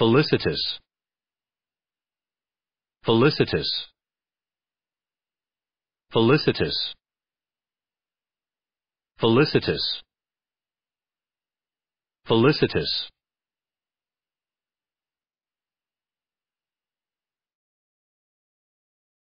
Felicitous. Felicitous. Felicitous. Felicitous. Felicitous.